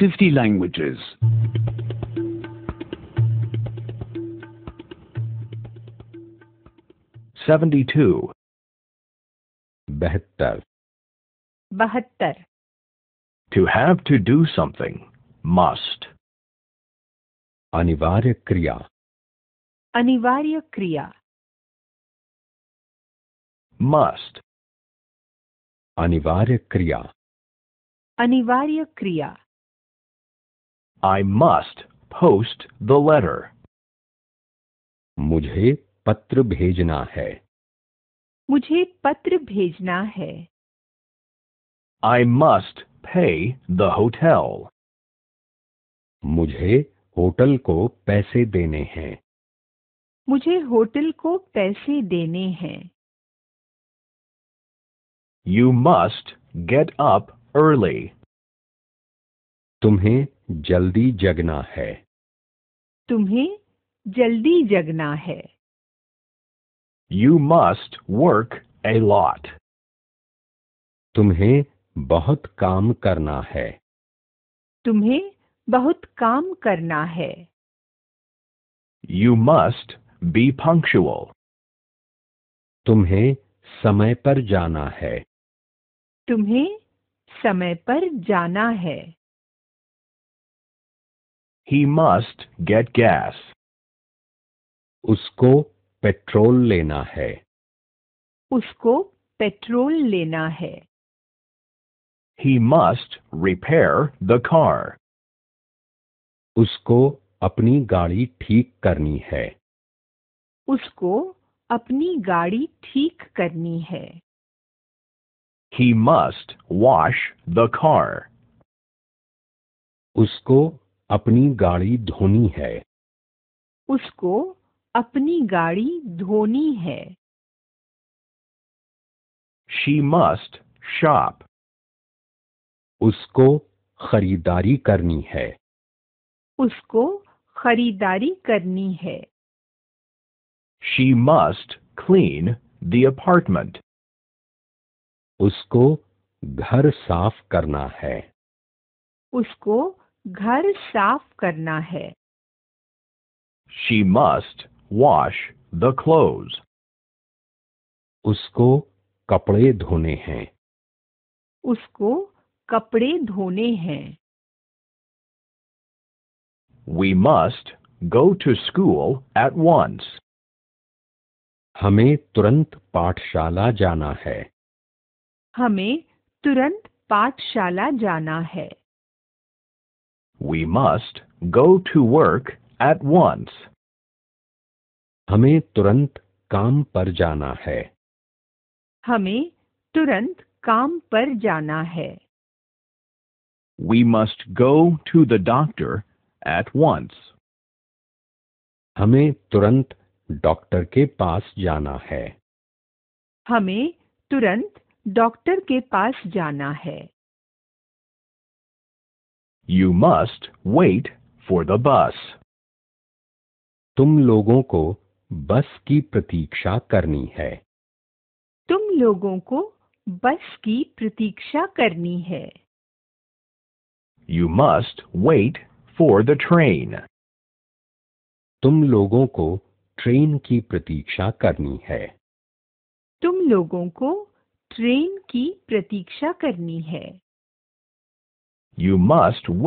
50 languages. Seventy-two. Bahattar. Bahattar. To have to do something, must. Anivarya Kriya. Anivarya Kriya. Must. Anivarya Kriya. Anivarya Kriya. I must post the letter. मुझे पत्र भेजना है मुझे पत्र भेजना है I must pay the hotel. मुझे hotel को पैसे देने हैं मुझे होटल को पैसे देने हैं You must get up early. तुम्हें जल्दी जगना है तुम्हें जल्दी जगना है you must work a lot तुम्हें बहुत काम करना है तुम्हें बहुत काम करना है यू मस्ट बी फंक्शुअल तुम्हें समय पर जाना है तुम्हें समय पर जाना है ही मस्ट गेट गैस उसको पेट्रोल लेना है उसको पेट्रोल लेना है He must repair the car. उसको अपनी गाड़ी ठीक करनी है उसको अपनी गाड़ी ठीक करनी है He must wash the car. उसको अपनी गाड़ी धोनी है उसको अपनी गाड़ी धोनी है शी मस्ट शॉप उसको खरीदारी करनी है उसको खरीदारी करनी है she must clean the apartment उसको घर साफ करना है उसको घर साफ करना है She must wash the clothes. उसको कपड़े धोने हैं उसको कपड़े धोने हैं We must go to school at once. हमें तुरंत पाठशाला जाना है हमें तुरंत पाठशाला जाना है We must go to work at once. हमें तुरंत काम पर जाना है हमें तुरंत काम पर जाना है We must go to the doctor at once. हमें तुरंत डॉक्टर के पास जाना है हमें तुरंत डॉक्टर के पास जाना है You must wait for the bus. तुम लोगों को बस की प्रतीक्षा करनी है तुम लोगों को बस की प्रतीक्षा करनी है You must wait for the train. तुम लोगों को ट्रेन की प्रतीक्षा करनी है तुम लोगों को ट्रेन की प्रतीक्षा करनी है You must win.